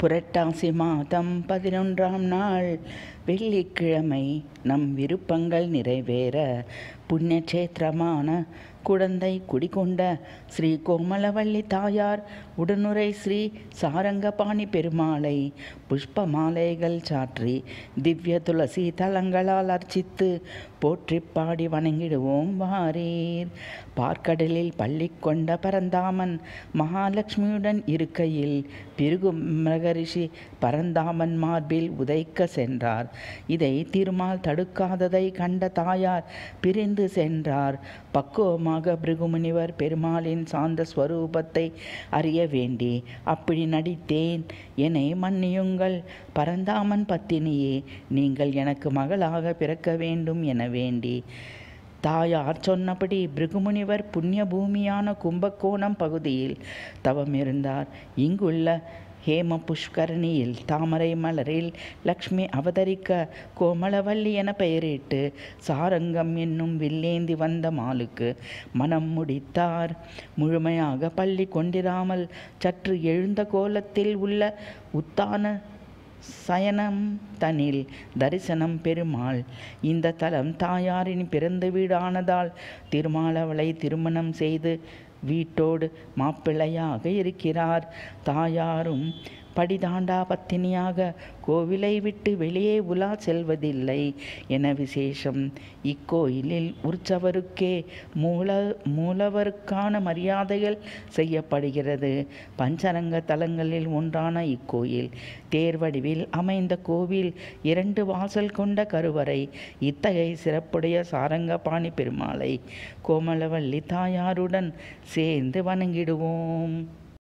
புரட்டாசி மாதம் பதினொன்றாம் நாள் வெள்ளிக்கிழமை நம் விருப்பங்கள் நிறைவேற புண்ணியக்ஷேத்திரமான குடந்தை குடிகொண்ட ஸ்ரீ கோமலவள்ளி தாயார் உடனுரை ஸ்ரீ சாரங்கபாணி பெருமாளை புஷ்ப மாலைகள் சாற்றி திவ்ய துளசி தலங்களால் அர்ச்சித்து போற்றி பாடி வணங்கிடுவோம் வாரீர் பார்க்கடலில் பள்ளி கொண்ட பரந்தாமன் மகாலட்சுமியுடன் இருக்கையில் பிருகு மகரிஷி பரந்தாமன் மார்பில் உதைக்க சென்றார் இதை திருமால் தடுக்காததை கண்ட தாயார் பிரிந்து சென்றார் பக்குவமா மூலமாக பிருகுமுனிவர் பெருமாளின் சாந்த ஸ்வரூபத்தை அறிய வேண்டி அப்படி நடித்தேன் என்னை மன்னியுங்கள் பரந்தாமன் பத்தினியே நீங்கள் எனக்கு மகளாக பிறக்க வேண்டும் என வேண்டி தாயார் சொன்னபடி பிருகுமுனிவர் புண்ணிய பூமியான கும்பகோணம் பகுதியில் தவம் இருந்தார் இங்குள்ள ஹேம புஷ்கரணியில் தாமரை மலரில் லக்ஷ்மி அவதரிக்க கோமளவல்லி என பெயரிட்டு சாரங்கம் என்னும் வில்லேந்தி வந்த மாலுக்கு மனம் முடித்தார் முழுமையாக பள்ளி கொண்டிராமல் சற்று எழுந்த கோலத்தில் உள்ள உத்தான சயனம் தனில் தரிசனம் பெருமாள் இந்த தலம் தாயாரின் பிறந்த வீடானதால் திருமாலவளை திருமணம் செய்து வீட்டோடு மாப்பிள்ளையாக இருக்கிறார் தாயாரும் படிதாண்டா பத்தினியாக கோவிலை விட்டு வெளியே உலா செல்வதில்லை என விசேஷம் இக்கோயிலில் உற்சவருக்கே மூல மூலவருக்கான மரியாதைகள் செய்யப்படுகிறது பஞ்சரங்க தலங்களில் ஒன்றான இக்கோயில் தேர்வடிவில் அமைந்த கோவில் கோயில் இரண்டு வாசல் கொண்ட கருவறை இத்தகை சிறப்புடைய சாரங்கபாணி பெருமாளை கோமலவல்லி தாயாருடன் சேர்ந்து வணங்கிடுவோம்